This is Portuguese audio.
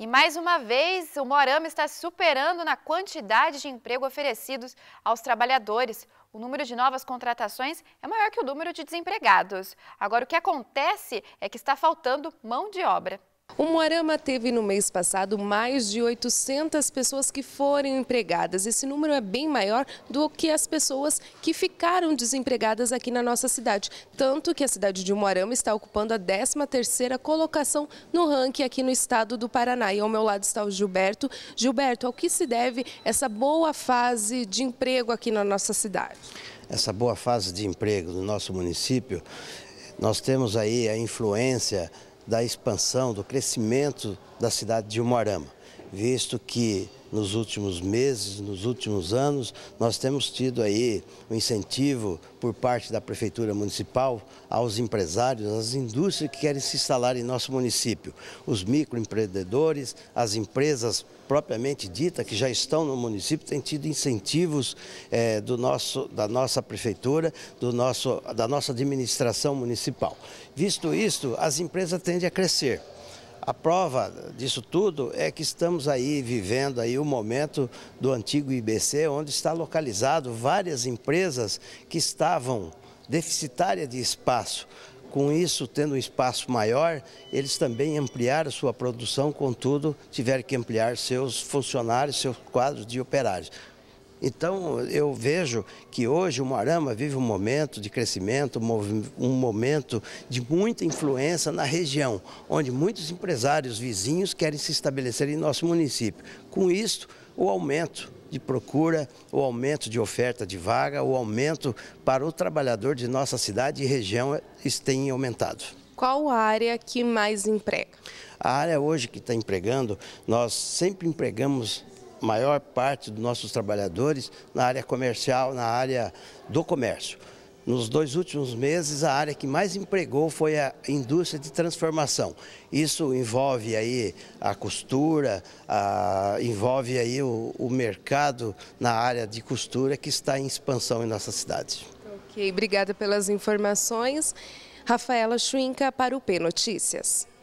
E mais uma vez, o Morama está superando na quantidade de emprego oferecidos aos trabalhadores. O número de novas contratações é maior que o número de desempregados. Agora, o que acontece é que está faltando mão de obra. O Moarama teve no mês passado mais de 800 pessoas que foram empregadas. Esse número é bem maior do que as pessoas que ficaram desempregadas aqui na nossa cidade. Tanto que a cidade de Moarama está ocupando a 13ª colocação no ranking aqui no estado do Paraná. E ao meu lado está o Gilberto. Gilberto, ao que se deve essa boa fase de emprego aqui na nossa cidade? Essa boa fase de emprego no nosso município, nós temos aí a influência da expansão, do crescimento da cidade de Umuarama visto que nos últimos meses, nos últimos anos, nós temos tido aí um incentivo por parte da Prefeitura Municipal aos empresários, às indústrias que querem se instalar em nosso município. Os microempreendedores, as empresas propriamente ditas que já estão no município, têm tido incentivos é, do nosso, da nossa Prefeitura, do nosso, da nossa administração municipal. Visto isto, as empresas tendem a crescer. A prova disso tudo é que estamos aí vivendo aí o momento do antigo IBC, onde está localizado várias empresas que estavam deficitárias de espaço. Com isso, tendo um espaço maior, eles também ampliaram sua produção, contudo, tiveram que ampliar seus funcionários, seus quadros de operários. Então, eu vejo que hoje o Moarama vive um momento de crescimento, um momento de muita influência na região, onde muitos empresários vizinhos querem se estabelecer em nosso município. Com isto, o aumento de procura, o aumento de oferta de vaga, o aumento para o trabalhador de nossa cidade e região tem aumentado. Qual a área que mais emprega? A área hoje que está empregando, nós sempre empregamos maior parte dos nossos trabalhadores na área comercial, na área do comércio. Nos dois últimos meses, a área que mais empregou foi a indústria de transformação. Isso envolve aí a costura, a, envolve aí o, o mercado na área de costura que está em expansão em nossa cidade. Ok, obrigada pelas informações. Rafaela Schwinka para o P Notícias.